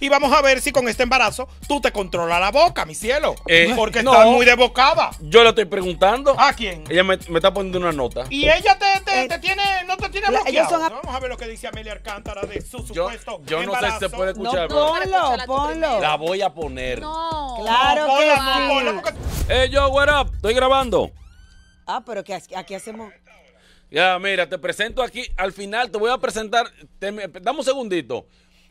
Y vamos a ver si con este embarazo tú te controlas la boca, mi cielo. Eh, porque estás muy desbocada. Yo le estoy preguntando. ¿A quién? Ella me, está poniendo una nota. Y ella te, te, eh, tiene, no te tiene bloqueado. Vamos a ver lo que dice Amelia Alcántara de su supuesto Yo, yo no sé si se puede escuchar. No, ponlo, ponlo. La voy a poner. No. Claro que no. hey, yo, what up? Estoy grabando. Ah, pero que aquí hacemos... Ya, mira, te presento aquí. Al final te voy a presentar... dame un segundito.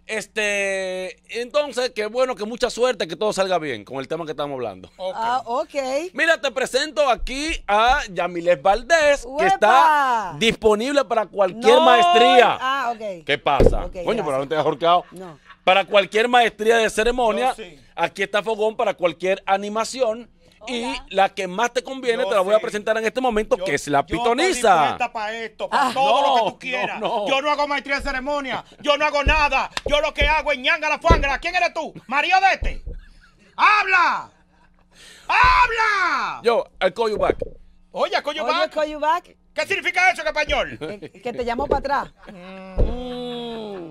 Este, entonces, qué bueno, que mucha suerte, que todo salga bien con el tema que estamos hablando. Ah, ok. Mira, te presento aquí a Yamilet Valdés, que está disponible para cualquier maestría. Ah, ok. ¿Qué pasa? Coño, pero no te has No. Para cualquier maestría de ceremonia, aquí está Fogón para cualquier animación y la que más te conviene te la voy a presentar en este momento, que es la pitoniza. Yo para esto, para ah. todo no, lo que tú quieras. Yo no hago maestría de ceremonia, yo no hago nada. Yo lo que hago es ñanga la fuangra. ¿Quién eres tú? María Dete. ¡Habla! ¡Habla! Yo, el call you back. Oye, al call you ¿Qué significa eso en español? Eh, que, te llamo para atrás. Mm.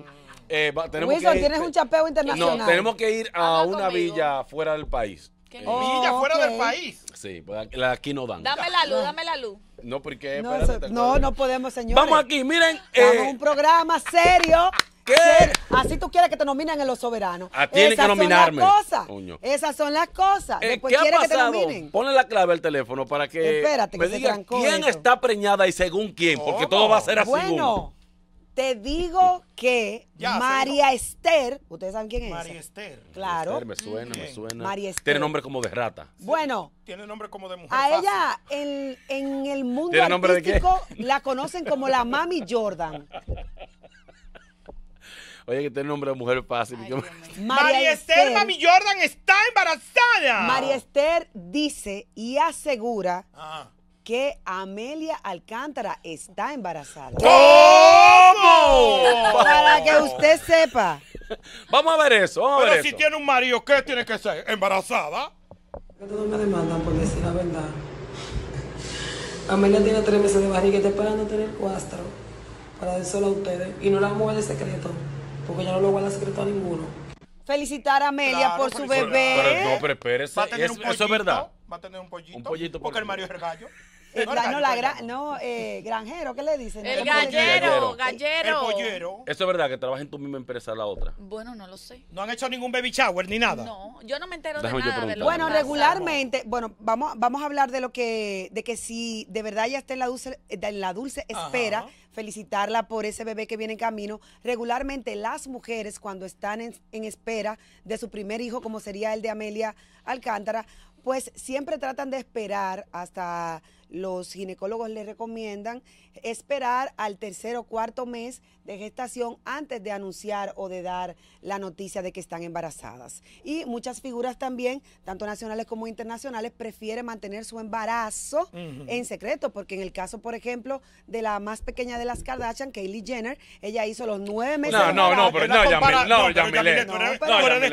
Eh, Wilson, tienes un chapeo internacional. No, tenemos que ir a una villa fuera del país. ¿Qué? Eh, fuera del país. Sí, pues, aquí no dan. Dame la luz, dame la luz. No, porque. No, espérate, no, no, podemos, señores. Vamos aquí, miren. Vamos a eh, un programa serio. ¿Qué? así tú quieres que te nominen en Los Soberanos. Ah, tienen que nominarme. Son las cosas. Esas son las cosas. Eh, Después ¿qué ha que te nominen. Ponle la clave al teléfono para que. Espérate, me que diga ¿Quién está preñada y según quién? Porque todo va a ser así. Bueno. Te digo que María Esther, ¿ustedes saben quién es? María Esther. Claro. Esther, me suena, me suena. María Esther. Tiene nombre como de rata. Bueno. Tiene nombre como de mujer. A ella en, el mundo artístico la conocen como la Mami Jordan. Oye, que tiene nombre de mujer fácil. María, Esther, Mami Jordan está embarazada. María Esther dice y asegura. Ah que Amelia Alcántara está embarazada. ¿Cómo? Para que usted sepa. Vamos a ver eso. Pero si tiene un marido, ¿qué tiene que ser? ¿Embarazada? Todos me demandan por decir la verdad. Amelia tiene tres meses de barriga y está esperando tener cuatro para decirlo a ustedes. Y no la mueve de secreto, porque yo no lo guarda secreto a ninguno. Felicitar a Amelia por su bebé. no, pero espérese. ¿Va a tener un pollito? Eso es verdad. ¿Va a tener un pollito? Un pollito, Porque el marido Mario es gallo no, la eh, granjero, ¿qué le dicen? El, gallero, gallero, El pollero. Eso es verdad, que trabaja en tu misma empresa la otra. Bueno, no lo sé. ¿No han hecho ningún baby shower ni nada? No, yo no me entero de nada. De bueno, regularmente, bueno, vamos, vamos a hablar de lo que, de que si de verdad ya está en la dulce, en la dulce espera, felicitarla por ese bebé que viene en camino. Regularmente las mujeres cuando están en, en espera de su primer hijo, como sería el de Amelia Alcántara, pues siempre tratan de esperar hasta los ginecólogos les recomiendan esperar al tercer o cuarto mes de gestación antes de anunciar o de dar la noticia de que están embarazadas. Y muchas figuras también, tanto nacionales como internacionales, prefieren mantener su embarazo en secreto, porque en el caso, por ejemplo, de la más pequeña de las Kardashian, Kylie Jenner, ella hizo los nueve meses. No, no, no, pero no, Yamile, no, Yamile. No,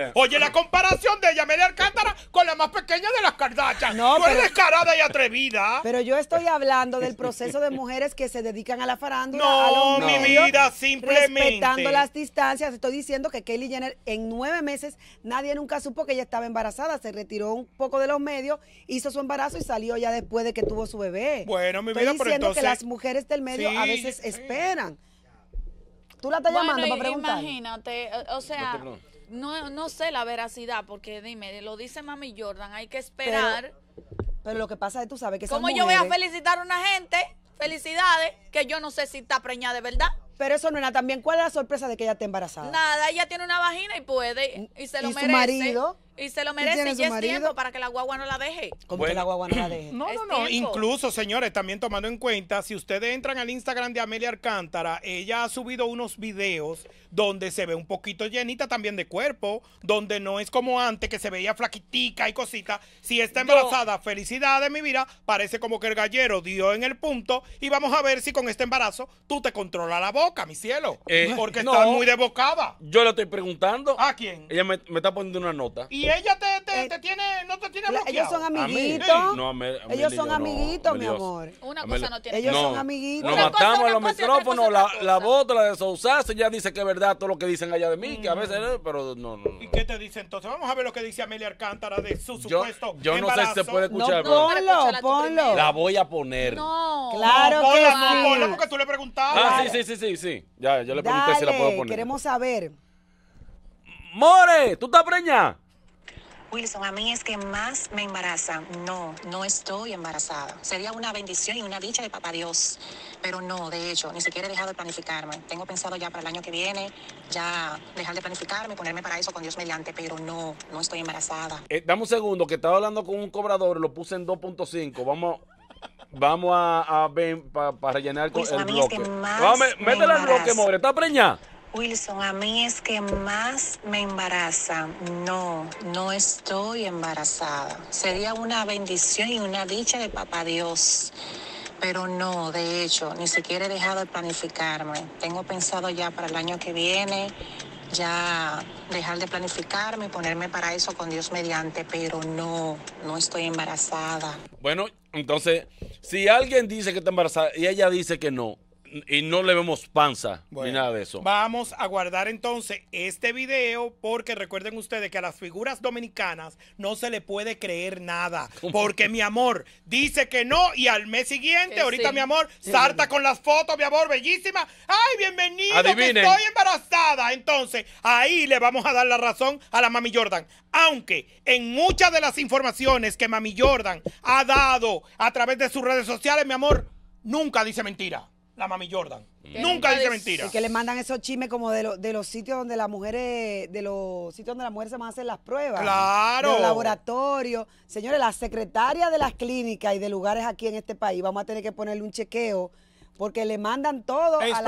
no, oye, la comparación de Yamile Alcántara con la más pequeña de las Kardashian. No, no, descarada y atrevida. Pero yo estoy hablando del proceso de mujeres que se dedican a la farándula. No, a mi vida, simplemente. Respetando las distancias. Estoy diciendo que Kelly Jenner en nueve meses nadie nunca supo que ella estaba embarazada. Se retiró un poco de los medios, hizo su embarazo y salió ya después de que tuvo su bebé. Bueno, mi estoy vida, diciendo pero que las mujeres del medio a veces esperan. Tú la estás llamando para preguntar. Imagínate, o, sea, no, sé la veracidad, porque dime, lo dice Mami Jordan, hay que esperar. Pero lo que pasa es, que tú sabes que Como yo voy a felicitar a una gente, felicidades, que yo no sé si está preñada de verdad. Pero eso no era También, ¿cuál es la sorpresa de que ella esté embarazada? Nada, ella tiene una vagina y puede, y se lo ¿Y merece. su marido? Y se lo merece y, es tiempo para que la guagua no la deje. Como que la guagua no la deje. No, no, no. Incluso, señores, también tomando en cuenta, si ustedes entran al Instagram de Amelia Alcántara, ella ha subido unos videos donde se ve un poquito llenita también de cuerpo, donde no es como antes que se veía flaquitica y cosita. Si está embarazada, felicidades, mi vida. Parece como que el gallero dio en el punto y vamos a ver si con este embarazo tú te controlas la boca, mi cielo. Eh, porque estás muy debocada. Yo le estoy preguntando. ¿A quién? Ella me, me está poniendo una nota ella eh, te, tiene, no te tiene bloqueado. Ellos son amiguitos. ellos son amiguitos, mi amor. Una cosa no tiene Ellos son amiguitos. Nos matamos en los micrófonos, la, la de la desausaste, ya dice que es verdad todo lo que dicen allá de mí, que a mm. veces, eh, pero no, no. ¿Y qué te dice entonces? Vamos a ver lo que dice Amelia Alcántara de su supuesto Yo, no sé si se puede escuchar. No, ponlo, ponlo. La voy a poner. No. Claro que sí. Ponla porque tú le preguntabas. Ah, sí, sí, sí, sí, sí. Ya, yo le pregunté si la puedo poner. queremos saber. More, ¿tú estás preñada? Wilson, a mí es que más me embaraza No, no estoy embarazada. Sería una bendición y una dicha de papá Dios. Pero no, de hecho, ni siquiera he dejado de planificarme. Tengo pensado ya para el año que viene, ya dejar de planificarme, ponerme para eso con Dios mediante, pero no, no estoy embarazada. Eh, dame un segundo, que estaba hablando con un cobrador, lo puse en 2.5. Vamos. Vamos a, ver para rellenar con el bloque. Es Vamos, métele al bloque, More. ¿Está preñada? Wilson, a mí es que más me embaraza. No, no estoy embarazada. Sería una bendición y una dicha de papá Dios. Pero no, de hecho, ni siquiera he dejado de planificarme. Tengo pensado ya para el año que viene, ya dejar de planificarme, y ponerme para eso con Dios mediante, pero no, no estoy embarazada. Bueno, entonces, si alguien dice que está embarazada y ella dice que no, y no le vemos panza ni nada de eso. Vamos a guardar entonces este video porque recuerden ustedes que a las figuras dominicanas no se le puede creer nada. Porque mi amor dice que no y al mes siguiente, ahorita mi amor, salta con las fotos, mi amor, bellísima. ¡Ay, bienvenido! Que estoy embarazada. Entonces, ahí le vamos a dar la razón a la mami Jordan. Aunque en muchas de las informaciones que mami Jordan ha dado a través de sus redes sociales, mi amor, nunca dice mentira la mami Jordan. Mm. Nunca dice mentira. Y que le mandan esos chimes como de, de los sitios donde las mujeres, de los sitios donde las mujeres se van a hacer las pruebas. Claro. De los laboratorios. Señores, la secretaria de las clínicas y de lugares aquí en este país, vamos a tener que ponerle un chequeo porque le mandan todo a la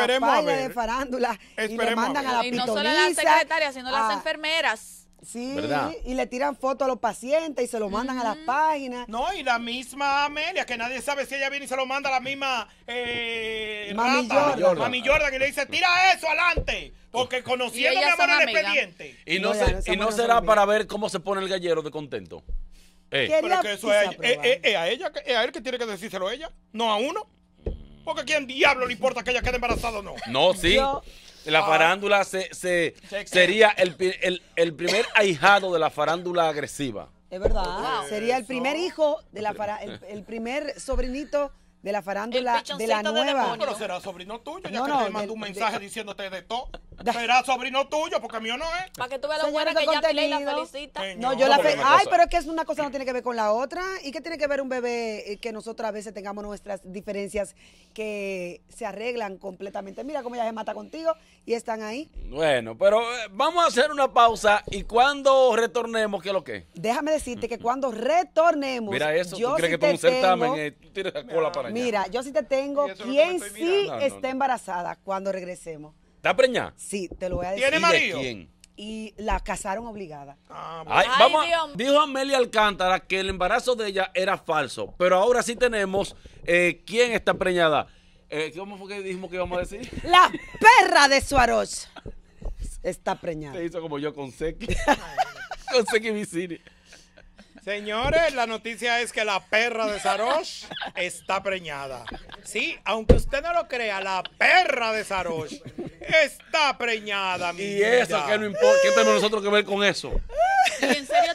de farándula y le mandan a, Y no solo a las secretarias, sino a las enfermeras. Sí, y le tiran fotos a los pacientes y se lo mandan a las páginas. No, y la misma Amelia, que nadie sabe si ella viene y se lo manda a la misma eh, Mami, Jordan. Mami Jordan, que le dice, tira eso adelante. Porque conociendo mi el expediente. Y no, será para ver cómo se pone el gallero de contento. Eh. Pero eso es eh, eh, a, ella, a él que tiene que decírselo ella, no a uno. Porque a quién diablo le importa que ella quede embarazada o no. No, sí. La farándula se, sería el, primer ahijado de la farándula agresiva. Es verdad. Sería el primer hijo de la el, primer sobrinito de la farándula de la nueva. será sobrino tuyo, ya que no, mandó un mensaje diciéndote de todo sobrino tuyo, porque mío no es. Para que tú veas que la felicita. No, yo la fe Ay, pero es que es una cosa no tiene que ver con la otra. ¿Y qué tiene que ver un bebé eh, que nosotros a veces tengamos nuestras diferencias que se arreglan completamente? Mira cómo ella se mata contigo y están ahí. Bueno, pero eh, vamos a hacer una pausa y cuando retornemos, ¿qué es lo que? Déjame decirte que cuando retornemos. Mira eso, yo ¿tú que un certamen eh, tú la cola para allá? Mira, yo sí te tengo quien sí está embarazada cuando regresemos. ¿Está preñada? Sí, te lo voy a decir. ¿Tiene marido? Y la casaron obligada. Ah, dijo Amelia Alcántara que el embarazo de ella era falso, pero ahora sí tenemos eh, quién está preñada. Eh, ¿Cómo fue que dijimos que íbamos a decir? La perra de Suárez está preñada. Se hizo como yo con Seki. con Seki Vicini. Señores, la noticia es que la perra de Sarosh está preñada. Sí, aunque usted no lo crea, la perra de Sarosh está preñada, Y eso que no importa, ¿qué tenemos nosotros que ver con eso? en serio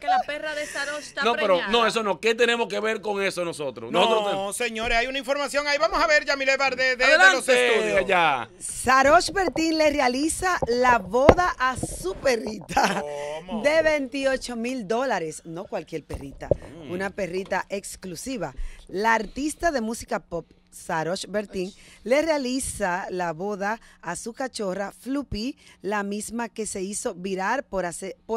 que la perra de está No, pero no, eso no. ¿Qué tenemos que ver con eso nosotros? No, señores, hay una información ahí. Vamos a ver, Yamile Barde, de, los estudios. Ya. Sarosh Bertín le realiza la boda a su perrita de 28 mil dólares. No cualquier perrita, mm. una perrita exclusiva. La artista de música pop Sarosh Bertin, le realiza la boda a su cachorra Flupi, la misma que se hizo virar por,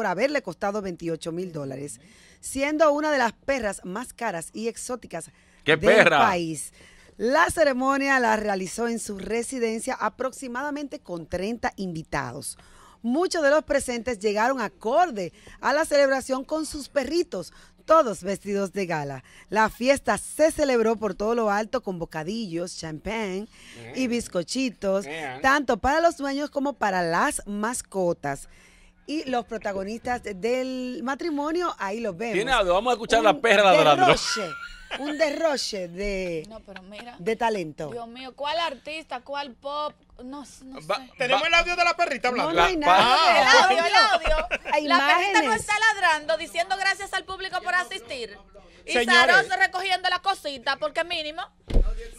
haberle costado 28 mil dólares, siendo una de las perras más caras y exóticas del país. La ceremonia la realizó en su residencia aproximadamente con 30 invitados. Muchos de los presentes llegaron acorde a la celebración con sus perritos, todos vestidos de gala. La fiesta se celebró por todo lo alto con bocadillos, champán y bizcochitos, tanto para los dueños como para las mascotas y los protagonistas del matrimonio, ahí los vemos. Tiene vamos a escuchar la perra ladrando. Un derroche de, derroche de talento. Dios mío, ¿cuál artista? ¿Cuál pop? No, Tenemos el audio de la perrita hablando. No, el audio, el ah, audio. La perrita está ladrando, diciendo gracias al público por asistir. Y Saroso recogiendo la cosita, porque mínimo.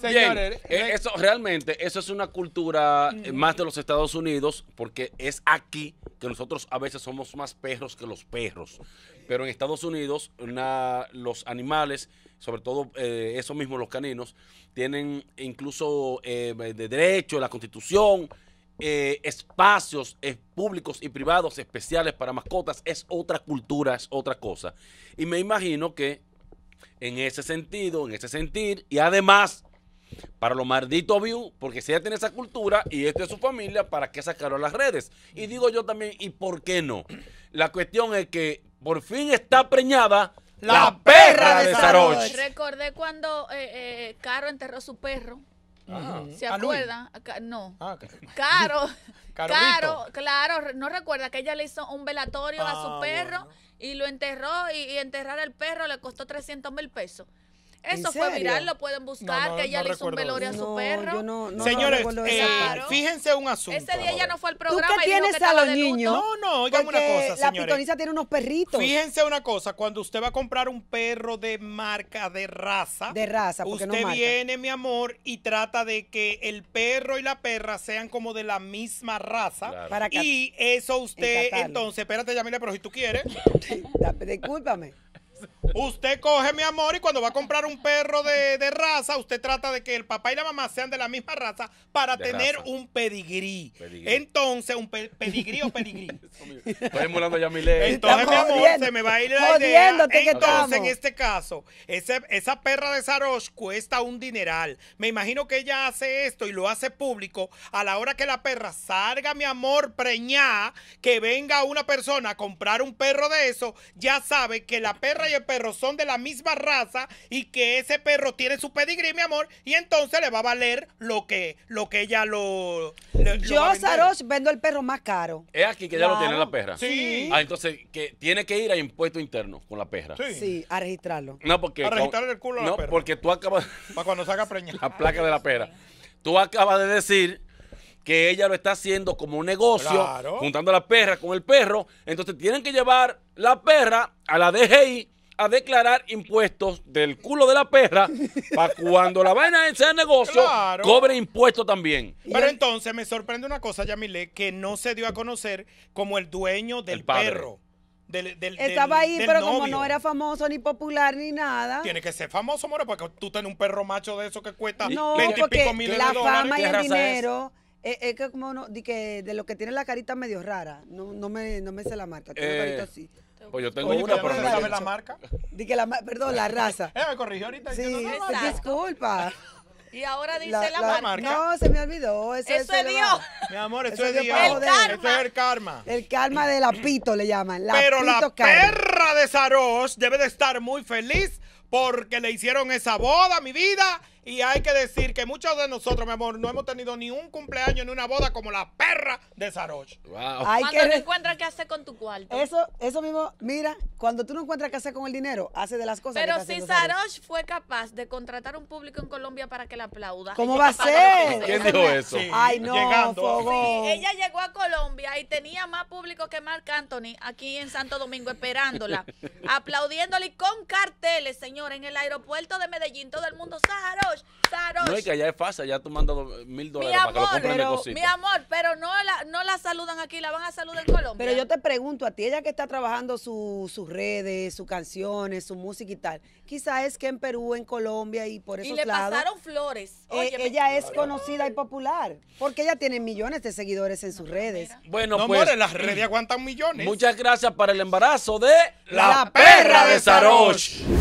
Señores, eh, eso realmente, eso es una cultura eh, más de los Estados Unidos, porque es aquí que nosotros a veces somos más perros que los perros. Pero en Estados Unidos los animales, sobre todo eso eh, esos mismos los caninos, tienen incluso eh, de derecho, la constitución, eh, espacios públicos y privados especiales para mascotas. Es otra cultura, es otra cosa. Y me imagino que en ese sentido, en ese sentir, y además para lo maldito view, porque si ella tiene esa cultura y esto es su familia, ¿para qué sacarlo a las redes? Y digo yo también, ¿y por qué no? La cuestión es que por fin está preñada la, perra, de Saroch. Recordé cuando eh, eh, Caro enterró su perro. Ah, ¿Se acuerdan? No. Ah, Caro, Caro, claro, no recuerda que ella le hizo un velatorio a su ah, perro y lo enterró y, y, enterrar al perro le costó 300 mil pesos. Eso fue viral, lo pueden buscar, que ella le hizo un velorio a su perro. Señores, eh, fíjense un asunto. Ese día ya no fue el programa. ¿Tú qué tienes a los niños? No, no, digamos una cosa, señores. La pitoniza tiene unos perritos. Fíjense una cosa, cuando usted va a comprar un perro de marca, de raza. De raza, porque usted no Usted viene, mi amor, y trata de que el perro y la perra sean como de la misma raza. y eso usted, entonces, espérate, Yamile, pero si tú quieres. Discúlpame. Usted coge, mi amor, y cuando va a comprar un perro de, raza, usted trata de que el papá y la mamá sean de la misma raza para tener un pedigrí. Entonces, un pedigrí o pedigrí. Estoy ya mi Entonces, mi amor, se me va a ir la idea. Entonces, en este caso, esa perra de Sarosh cuesta un dineral. Me imagino que ella hace esto y lo hace público a la hora que la perra salga, mi amor, preñá, que venga una persona a comprar un perro de eso, ya sabe que la perra y el perro son de la misma raza y que ese perro tiene su pedigrí, mi amor, y entonces le va a valer lo que, lo que ella lo. Yo, Sarosh, vendo el perro más caro. Es aquí que ya lo tiene la perra. Sí. Ah, entonces que tiene que ir a impuesto interno con la perra. Sí, a registrarlo. No, porque. A el culo a la perra. porque tú acabas. Para cuando salga La placa de la perra. Tú acabas de decir que ella lo está haciendo como un negocio, juntando a la perra con el perro. Entonces tienen que llevar la perra a la DGI a declarar impuestos del culo de la perra para cuando la vaina sea negocio, cobre impuestos también. Pero entonces me sorprende una cosa, Yamile, que no se dio a conocer como el dueño del perro. Estaba ahí, pero como no era famoso, ni popular, ni nada. Tiene que ser famoso, Moro, porque tú tienes un perro macho de eso que cuesta no, 20 la de fama y el dinero... Es? que como no, de, que de lo que tiene la carita medio rara, no, no, me, no me sé la marca, tiene la eh, carita así. Pues yo tengo una, pero no sabe la marca. Di que la, perdón, la raza. Eh, me corrigió ahorita. Sí, no, disculpa. Y ahora dice la, marca. No, se me olvidó. Eso, es Dios. Mi amor, eso, es Dios. karma. Eso es el karma. El karma de la pito le llaman. La Pero la perra de Saros debe de estar muy feliz porque le hicieron esa boda, mi vida. Y hay que decir que muchos de nosotros, mi amor, no hemos tenido ni un cumpleaños ni una boda como la perra de Saroch. cuando que... no encuentras qué hacer con tu cuarto. Eso, eso mismo, mira, cuando tú no encuentras qué hacer con el dinero, hace de las cosas. Pero si Saroch fue capaz de contratar un público en Colombia para que la aplauda. ¿Cómo va a ser? ¿Quién dijo eso? Ay, no, Llegando. ella llegó a Colombia y tenía más público que Marc Anthony aquí en Santo Domingo esperándola, aplaudiéndole con carteles, señor en el aeropuerto de Medellín, todo el mundo, Sarosh, Sarosh. No, es que allá es fácil, ya tú mandas eh, mil dólares para que lo compren Mi amor, pero no la, no la saludan aquí, la van a saludar en Colombia. Pero yo te pregunto a ti, ella que está trabajando sus redes, sus canciones, su música y tal, quizás es que en Perú, en Colombia y por eso. Y le pasaron flores. Eh, ella es conocida y popular, porque ella tiene millones de seguidores en sus redes. Bueno, no, pues. las redes aguantan millones. Muchas gracias para el embarazo de La, perra de Sarosh.